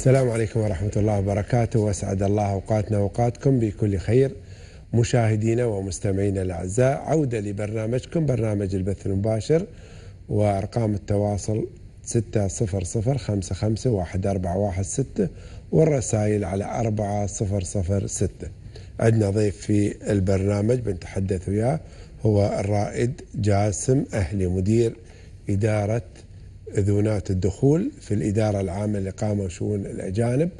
السلام عليكم ورحمة الله وبركاته وأسعد الله أوقاتنا وأوقاتكم بكل خير مشاهدينا ومستمعينا الأعزاء عودة لبرنامجكم برنامج البث المباشر وأرقام التواصل 600551416 والرسائل على 4006 عندنا ضيف في البرنامج بنتحدث وياه هو الرائد جاسم أهلي مدير إدارة اذونات الدخول في الاداره العامه للاقامه وشؤون الاجانب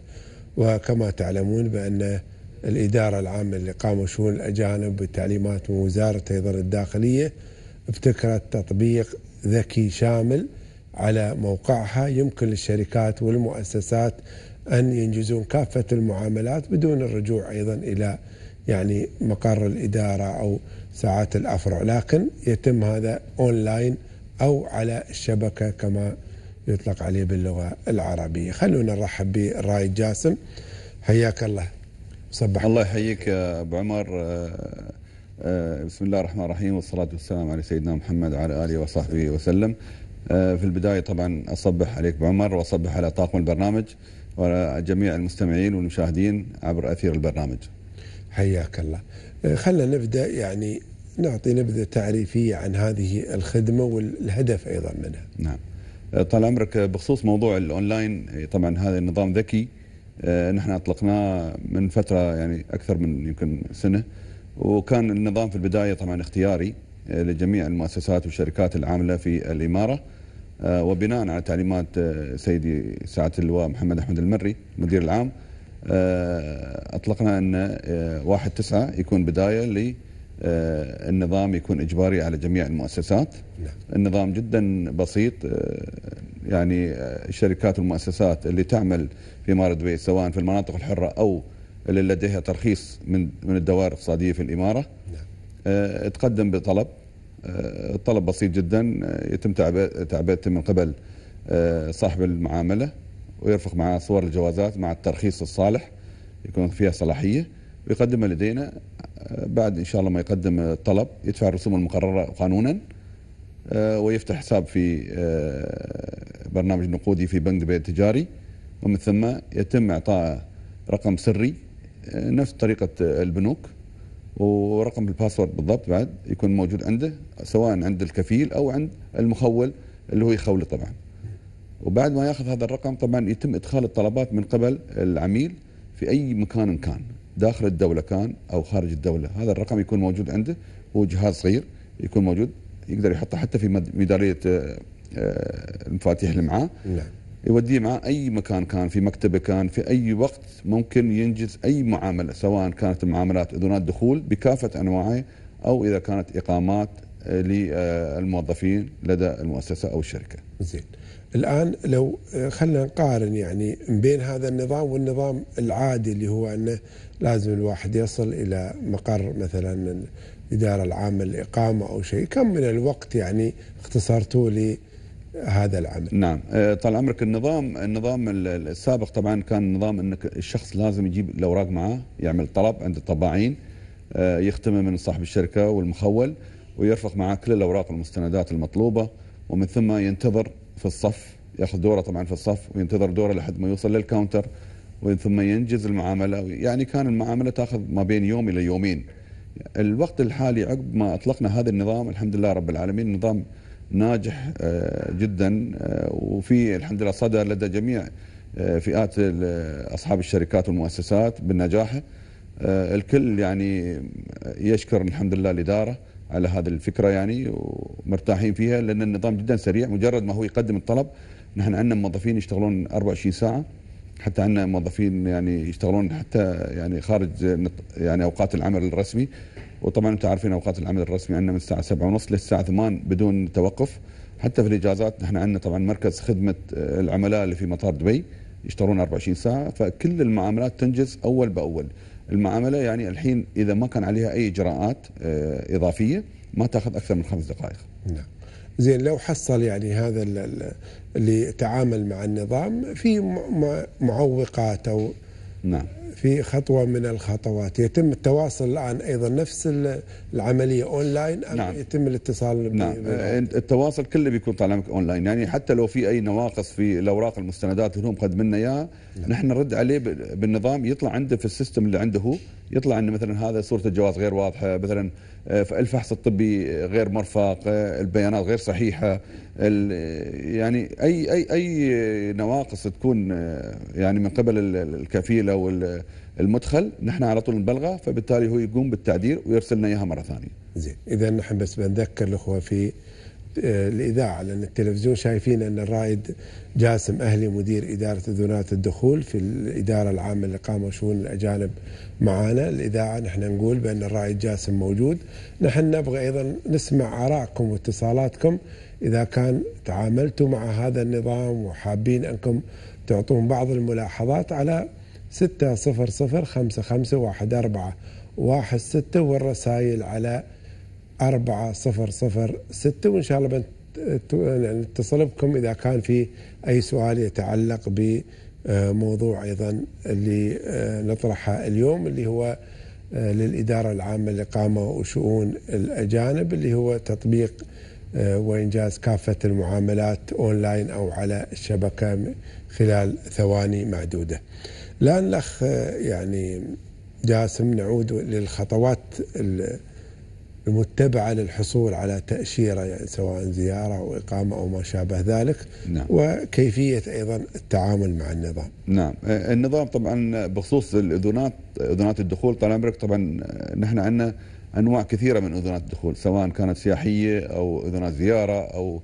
وكما تعلمون بان الاداره العامه للاقامه وشؤون الاجانب بالتعليمات من وزاره ايضا الداخليه ابتكرت تطبيق ذكي شامل على موقعها يمكن للشركات والمؤسسات ان ينجزون كافه المعاملات بدون الرجوع ايضا الى يعني مقر الاداره او ساعات الافرع لكن يتم هذا اونلاين أو على الشبكة كما يطلق عليه باللغة العربية خلونا نرحب بالرائد جاسم حياك الله صبح الله يحييك يا أبو عمر آه، آه، بسم الله الرحمن الرحيم والصلاة والسلام على سيدنا محمد وعلى آله وصحبه وسلم آه، في البداية طبعا أصبح عليك أبو عمر وأصبح على طاقم البرنامج وجميع المستمعين والمشاهدين عبر أثير البرنامج حياك الله خلنا نبدأ يعني نعطي نبذة تعريفية عن هذه الخدمة والهدف أيضا منها نعم أه، طال عمرك أه، بخصوص موضوع الأونلاين أه، طبعا هذا النظام ذكي نحن أطلقناه من فترة يعني أكثر من يمكن سنة وكان النظام في البداية طبعا اختياري لجميع المؤسسات والشركات العاملة في الإمارة وبناء على تعليمات سيدي سعادة اللواء محمد أحمد المري المدير العام أطلقنا أن واحد تسعة يكون بداية آه، النظام يكون اجباري على جميع المؤسسات نعم. النظام جدا بسيط آه، يعني الشركات آه، والمؤسسات اللي تعمل في امارة دبي سواء في المناطق الحرة أو اللي لديها ترخيص من من الدوائر الاقتصادية في الإمارة نعم. تقدم بطلب الطلب بسيط جدا يتم تعبئته من قبل صاحب المعاملة ويرفق معاه صور الجوازات مع الترخيص الصالح يكون فيها صلاحية ويقدمها لدينا بعد ان شاء الله ما يقدم الطلب يدفع الرسوم المقرره قانونا آه، ويفتح حساب في آه، برنامج نقودي في بنك دبي التجاري ومن ثم يتم اعطاء رقم سري آه، نفس طريقه البنوك ورقم الباسورد بالضبط بعد يكون موجود عنده سواء عند الكفيل او عند المخول اللي هو يخوله طبعا وبعد ما ياخذ هذا الرقم طبعا يتم ادخال الطلبات من قبل العميل في اي مكان كان داخل الدولة كان أو خارج الدولة هذا الرقم يكون موجود عنده هو جهاز صغير يكون موجود يقدر يحطه حتى في ميدالية المفاتيح آه، آه، اللي معاه نعم. يوديه معاه أي مكان كان في مكتبه كان في أي وقت ممكن ينجز أي معاملة سواء كانت المعاملات إذونات دخول بكافة أنواعها أو إذا كانت إقامات آه، للموظفين لدى المؤسسة أو الشركة زين الآن لو آه، خلينا نقارن يعني بين هذا النظام والنظام العادي اللي هو أنه لازم الواحد يصل إلى مقر مثلا الإدارة العامة للإقامة أو شيء كم من الوقت يعني اختصرتوا لي هذا العمل نعم آه، طال عمرك النظام النظام السابق طبعا كان نظام انك الشخص لازم يجيب الاوراق معاه يعمل طلب عند الطباعين آه، يختمه من صاحب الشركه والمخول ويرفق معاه كل الاوراق والمستندات المطلوبه ومن ثم ينتظر في الصف ياخذ دوره طبعا في الصف وينتظر دوره لحد ما يوصل للكاونتر ثم ينجز المعامله يعني كان المعامله تاخذ ما بين يوم الى يومين الوقت الحالي عقب ما اطلقنا هذا النظام الحمد لله رب العالمين نظام ناجح آه، جدا آه، وفي الحمد لله صدى لدى جميع آه، فئات اصحاب الشركات والمؤسسات بنجاحه الكل يعني يشكر الحمد لله الاداره على هذه الفكرة يعني ومرتاحين فيها لأن النظام جدا سريع مجرد ما هو يقدم الطلب نحن عندنا موظفين يشتغلون 24 ساعة حتى عندنا موظفين يعني يشتغلون حتى يعني خارج يعني أوقات العمل الرسمي وطبعا أنتم عارفين أوقات العمل الرسمي عندنا من الساعة 7:30 للساعة 8 بدون توقف حتى في الإجازات نحن عندنا طبعا مركز خدمة آه، العملاء اللي في مطار دبي يشتغلون 24 ساعة فكل المعاملات تنجز أول بأول المعامله يعني الحين اذا ما كان عليها اي اجراءات آه، اضافيه ما تاخذ اكثر من خمس دقائق. نعم. زين لو حصل يعني هذا اللي تعامل مع النظام في معوقات او نعم في خطوة من الخطوات يتم التواصل الآن أيضا نفس العملية أونلاين أم نعم. يتم الاتصال نعم. آه، التواصل كله بيكون طال أونلاين يعني حتى لو في أي نواقص في الأوراق المستندات اللي هم قدمنا إياها نعم. نحن نرد عليه بالنظام يطلع عنده في السيستم اللي عنده هو يطلع أن مثلا هذا صورة الجواز غير واضحة مثلا آه، الفحص الطبي غير مرفق آه، البيانات غير صحيحة يعني أي أي أي نواقص تكون يعني من قبل الكفيلة وال المدخل نحن على طول نبلغه فبالتالي هو يقوم بالتعديل ويرسل لنا اياها مره ثانيه. زين اذا نحن بس بنذكر الاخوه في آه، الاذاعه لان التلفزيون شايفين ان الرائد جاسم اهلي مدير اداره اذونات الدخول في الاداره العامه للاقامه وشؤون الاجانب معانا الاذاعه نحن نقول بان الرائد جاسم موجود نحن نبغى ايضا نسمع ارائكم واتصالاتكم اذا كان تعاملتوا مع هذا النظام وحابين انكم تعطون بعض الملاحظات على ستة صفر صفر خمسة خمسة واحد أربعة واحد ستة والرسائل على أربعة صفر صفر ستة وإن شاء الله نتصل بكم إذا كان في أي سؤال يتعلق بموضوع أيضا اللي آه، نطرحه اليوم اللي هو آه، للإدارة العامة للإقامة وشؤون الأجانب اللي هو تطبيق آه، وإنجاز كافة المعاملات أونلاين أو على الشبكة خلال ثواني معدودة الآن الأخ آه، يعني جاسم نعود للخطوات المتبعة للحصول على تأشيرة يعني سواء زيارة أو إقامة أو ما شابه ذلك نعم. وكيفية أيضا التعامل مع النظام نعم آه، النظام طبعا بخصوص الأذونات أذونات الدخول طال عمرك طبعا آه، نحن عندنا أنواع كثيرة من أذونات الدخول سواء كانت سياحية أو أذونات زيارة أو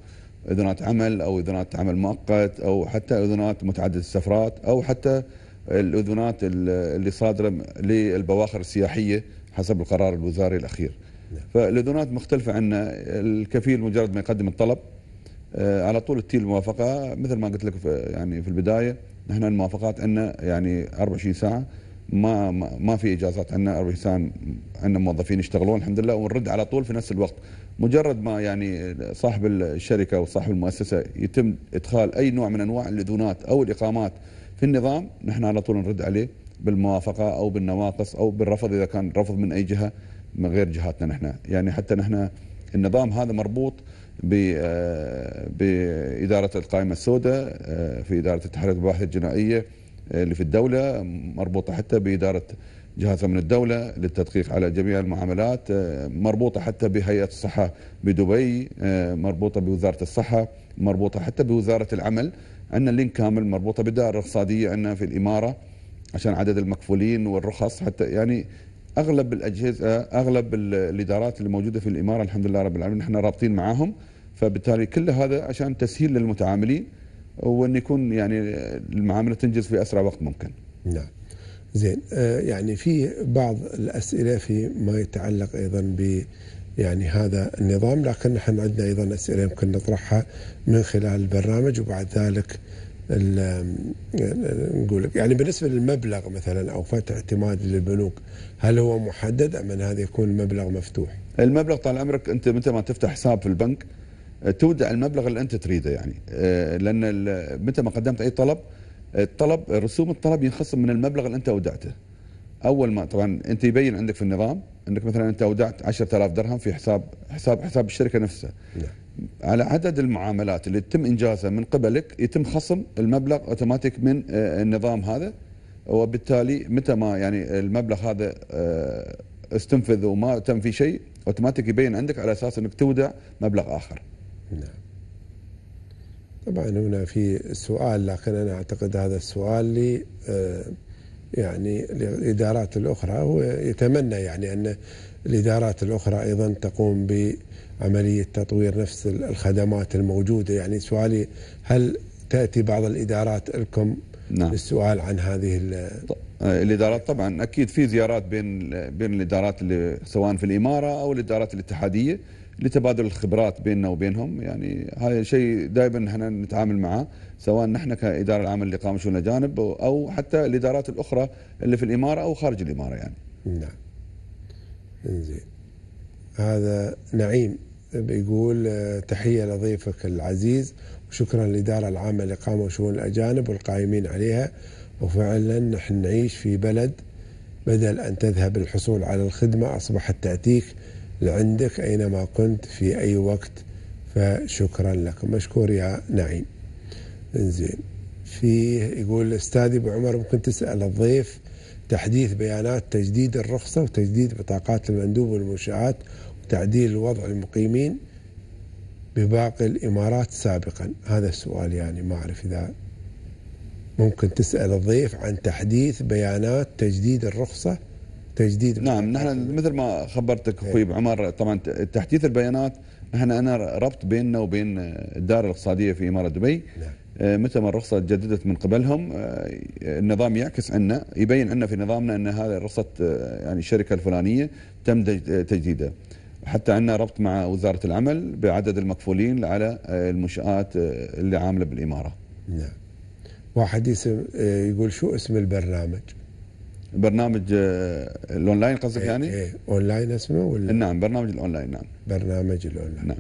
إذونات عمل أو إذونات عمل مؤقت أو حتى إذونات متعددة السفرات أو حتى الاذونات اللي صادره للبواخر السياحيه حسب القرار الوزاري الاخير. نعم. فالاذونات مختلفه عنا الكفيل مجرد ما يقدم الطلب آه، على طول تتي الموافقه مثل ما قلت لك في يعني في البدايه نحن الموافقات عندنا يعني 24 ساعه ما ما في اجازات عندنا 24 ساعه عندنا موظفين يشتغلون الحمد لله ونرد على طول في نفس الوقت مجرد ما يعني صاحب الشركه او صاحب المؤسسه يتم ادخال اي نوع من انواع الاذونات او الاقامات في النظام نحن على طول نرد عليه بالموافقة أو بالنواقص أو بالرفض إذا كان رفض من أي جهة من غير جهاتنا نحن يعني حتى نحن النظام هذا مربوط آه، بإدارة القائمة السوداء آه، في إدارة التحرك البواحث الجنائية آه، اللي في الدولة مربوطة حتى بإدارة جهات من الدولة للتدقيق على جميع المعاملات مربوطة حتى بهيئة الصحة بدبي مربوطة بوزارة الصحة مربوطة حتى بوزارة العمل عندنا لينك كامل مربوطه بالدائره الاقتصاديه عندنا في الاماره عشان عدد المكفولين والرخص حتى يعني اغلب الاجهزه اغلب الادارات اللي موجوده في الاماره الحمد لله رب العالمين احنا رابطين معاهم فبالتالي كل هذا عشان تسهيل للمتعاملين وان يكون يعني المعامله تنجز في اسرع وقت ممكن. نعم. زين آه يعني في بعض الاسئله في ما يتعلق ايضا ب يعني هذا النظام لكن نحن عندنا أيضا أسئلة يمكن نطرحها من خلال البرنامج وبعد ذلك نقول يعني بالنسبة للمبلغ مثلا أو فتح اعتماد للبنوك هل هو محدد أم أن هذا يكون مبلغ مفتوح المبلغ طال عمرك أنت متى ما تفتح حساب في البنك آه، تودع المبلغ اللي أنت تريده يعني آه، لأن متى ما قدمت أي طلب آه، الطلب رسوم الطلب ينخصم من المبلغ اللي أنت اودعته. اول ما طبعا انت يبين عندك في النظام انك مثلا انت اودعت 10000 درهم في حساب حساب حساب الشركه نفسها نعم. على عدد المعاملات اللي تتم انجازها من قبلك يتم خصم المبلغ اوتوماتيك من آه، النظام هذا وبالتالي متى ما يعني المبلغ هذا آه، استنفذ وما تم في شيء اوتوماتيك يبين عندك على اساس انك تودع مبلغ اخر. نعم. طبعا هنا في سؤال لكن انا اعتقد هذا السؤال لي آه، يعني الإدارات الأخرى ويتمنى يعني أن الإدارات الأخرى أيضا تقوم بعملية تطوير نفس الخدمات الموجودة يعني سؤالي هل تأتي بعض الإدارات لكم نعم. للسؤال عن هذه آه، الادارات طبعا اكيد في زيارات بين بين الادارات اللي سواء في الاماره او الادارات الاتحاديه لتبادل الخبرات بيننا وبينهم يعني هذا شيء دائما احنا نتعامل معه سواء نحن كاداره العامه اللي شؤون جانب او حتى الادارات الاخرى اللي في الاماره او خارج الاماره يعني. نعم. انزين. هذا نعيم بيقول آه، تحيه لضيفك العزيز وشكرا للاداره العامه قاموا شؤون الاجانب والقائمين عليها وفعلا نحن نعيش في بلد بدل ان تذهب الحصول على الخدمه اصبحت تاتيك لعندك أينما كنت في أي وقت فشكرا لك مشكور يا نعيم انزين في يقول استاذي ابو عمر ممكن تسال الضيف تحديث بيانات تجديد الرخصه وتجديد بطاقات المندوب والمنشات وتعديل الوضع المقيمين بباقي الامارات سابقا هذا السؤال يعني ما اعرف اذا ممكن تسال الضيف عن تحديث بيانات تجديد الرخصه تجديد نعم نحن مثل ما خبرتك اخوي إيه. عمر طبعا تحديث البيانات نحن انا ربط بيننا وبين الدار الاقتصاديه في اماره دبي نعم. آه، متى ما الرخصه تجددت من قبلهم آه، النظام يعكس عنا يبين عنا في نظامنا ان هذا رخصه آه، يعني الشركه الفلانيه تم تجديدها حتى عنا ربط مع وزاره العمل بعدد المكفولين على المنشات اللي عامله بالاماره نعم واحد يقول شو اسم البرنامج برنامج آه، الاونلاين قصدك ايه يعني؟ ايه اونلاين اسمه ولا؟ نعم برنامج الاونلاين نعم برنامج الاونلاين نعم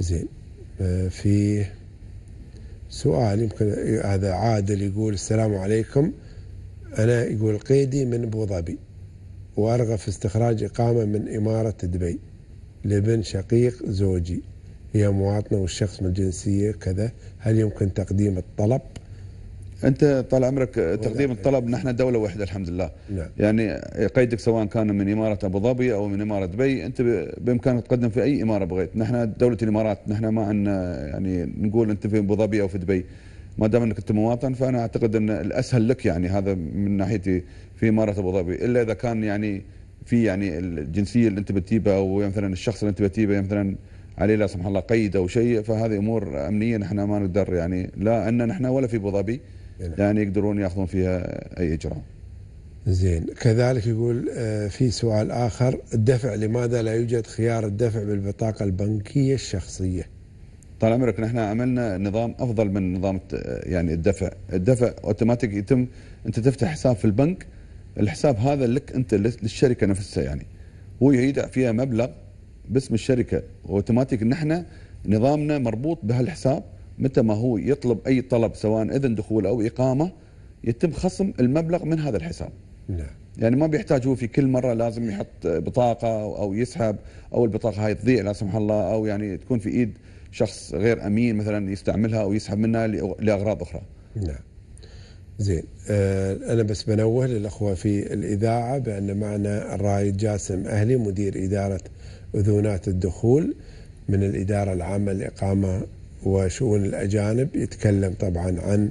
زين آه، في سؤال يمكن هذا عادل يقول السلام عليكم انا يقول قيدي من ابو ظبي وارغب في استخراج اقامه من اماره دبي لابن شقيق زوجي هي مواطنه والشخص من الجنسيه كذا هل يمكن تقديم الطلب؟ انت طال عمرك تقديم الطلب إيه. نحن دوله واحده الحمد لله نعم. يعني قيدك سواء كان من اماره ابو ظبي او من اماره دبي انت بامكانك تقدم في اي اماره بغيت نحن دوله الامارات نحن ما عندنا يعني نقول انت في ابو ظبي او في دبي ما دام انك انت مواطن فانا اعتقد ان الاسهل لك يعني هذا من ناحيتي في اماره ابو ظبي الا اذا كان يعني في يعني الجنسيه اللي انت بتجيبها او مثلا الشخص اللي انت بتجيبه مثلا عليه لا سمح الله قيد او شيء فهذه امور امنيه نحن ما نقدر يعني لا عندنا نحن ولا في ابو ظبي إيه. لان يقدرون ياخذون فيها اي اجراء. زين كذلك يقول آه، في سؤال اخر الدفع لماذا لا يوجد خيار الدفع بالبطاقه البنكيه الشخصيه؟ طال عمرك نحن عملنا نظام افضل من نظام يعني الدفع، الدفع اوتوماتيك يتم انت تفتح حساب في البنك الحساب هذا لك انت للشركه نفسها يعني هو يدفع فيها مبلغ باسم الشركه اوتوماتيك نحن نظامنا مربوط بهالحساب متى ما هو يطلب أي طلب سواء إذن دخول أو إقامة يتم خصم المبلغ من هذا الحساب نعم يعني ما بيحتاج هو في كل مرة لازم يحط بطاقة أو يسحب أو البطاقة هاي تضيع لا سمح الله أو يعني تكون في إيد شخص غير أمين مثلا يستعملها أو يسحب منها لأغراض أخرى نعم زين آه، أنا بس بنوه للأخوة في الإذاعة بأن معنا الرائد جاسم أهلي مدير إدارة أذونات الدخول من الإدارة العامة للإقامة وشؤون الأجانب يتكلم طبعا عن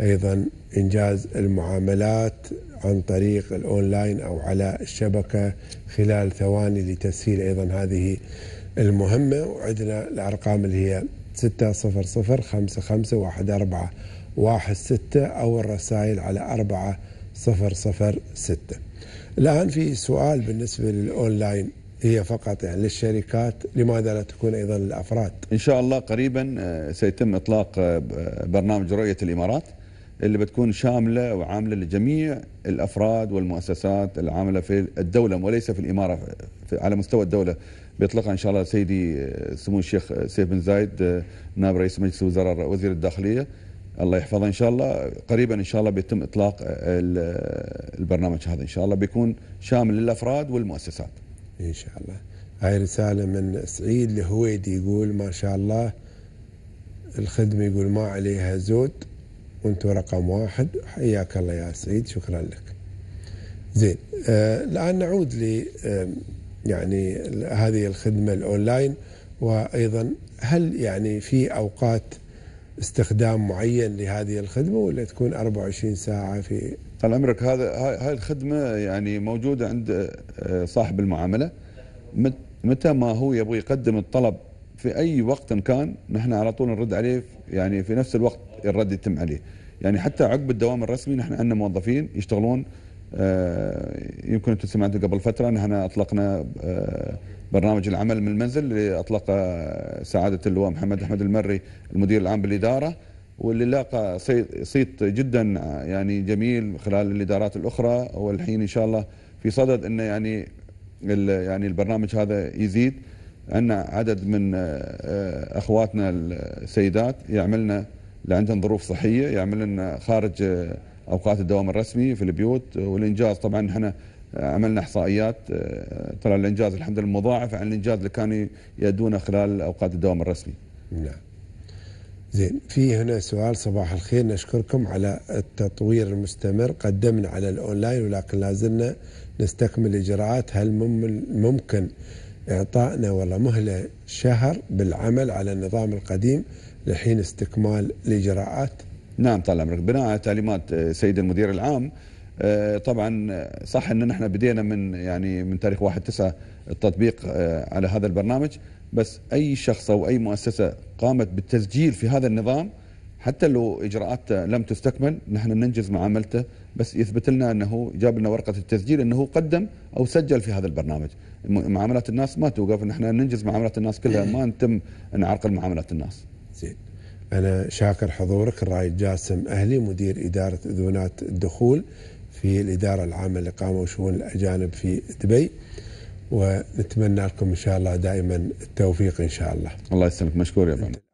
أيضا إنجاز المعاملات عن طريق الأونلاين أو على الشبكة خلال ثواني لتسهيل أيضا هذه المهمة وعندنا الأرقام اللي هي 600 55 14 واحد ستة أو الرسائل على أربعة صفر صفر ستة الآن في سؤال بالنسبة للأونلاين هي فقط يعني للشركات لماذا لا تكون أيضا للأفراد إن شاء الله قريبا آه، سيتم إطلاق آه، برنامج رؤية الإمارات اللي بتكون شاملة وعاملة لجميع الأفراد والمؤسسات العاملة في الدولة وليس في الإمارة على مستوى الدولة بيطلقها إن شاء الله سيدي آه، سمو الشيخ سيف بن زايد نائب رئيس مجلس الوزراء وزير الداخلية الله يحفظه إن شاء الله قريبا إن شاء الله بيتم إطلاق البرنامج هذا إن شاء الله بيكون شامل للأفراد والمؤسسات إن شاء الله هاي رسالة من سعيد الهويدي يقول ما شاء الله الخدمة يقول ما عليها زود وانتم رقم واحد حياك الله يا سعيد شكرا لك زين آه الآن نعود ل آه، يعني هذه الخدمة الأونلاين وأيضا هل يعني في أوقات استخدام معين لهذه الخدمة ولا تكون 24 ساعة في طال عمرك هذا هاي الخدمه يعني موجوده عند آه، صاحب المعامله متى ما هو يبغى يقدم الطلب في اي وقت كان نحن على طول نرد عليه يعني في نفس الوقت الرد يتم عليه يعني حتى عقب الدوام الرسمي نحن عندنا موظفين يشتغلون آه، يمكن انتم سمعتوا قبل فتره نحن اطلقنا آه، برنامج العمل من المنزل اللي اطلقه سعاده اللواء محمد احمد المري المدير العام بالاداره واللي لاقى صيت جدا يعني جميل خلال الادارات الاخرى والحين ان شاء الله في صدد انه يعني يعني البرنامج هذا يزيد ان عدد من آه، آه، اخواتنا السيدات يعملن اللي عندهم ظروف صحيه يعملن خارج آه، اوقات الدوام الرسمي في البيوت والانجاز طبعا احنا عملنا احصائيات طلع الانجاز الحمد لله مضاعف عن الانجاز اللي كانوا يادونه خلال اوقات الدوام الرسمي. نعم. زين في هنا سؤال صباح الخير نشكركم على التطوير المستمر قدمنا على الاونلاين ولكن لازلنا نستكمل الاجراءات هل ممكن اعطائنا والله مهله شهر بالعمل على النظام القديم لحين استكمال الاجراءات؟ نعم طال عمرك بناء على تعليمات سيد المدير العام آه، طبعا آه، صح ان نحن بدينا من يعني من تاريخ 1 9 التطبيق آه، على هذا البرنامج بس اي شخص او اي مؤسسه قامت بالتسجيل في هذا النظام حتى لو اجراءاته لم تستكمل نحن ننجز معاملته بس يثبت لنا انه جاب لنا ورقه التسجيل انه قدم او سجل في هذا البرنامج معاملات الناس ما توقف نحن ننجز معاملات الناس كلها ما نتم نعرقل معاملات الناس زين انا شاكر حضورك الرائد جاسم اهلي مدير اداره اذونات الدخول في الاداره العامه للاقامه وشؤون الاجانب في دبي ونتمنى لكم إن شاء الله دائما التوفيق إن شاء الله الله يسلمك مشكور يا بابا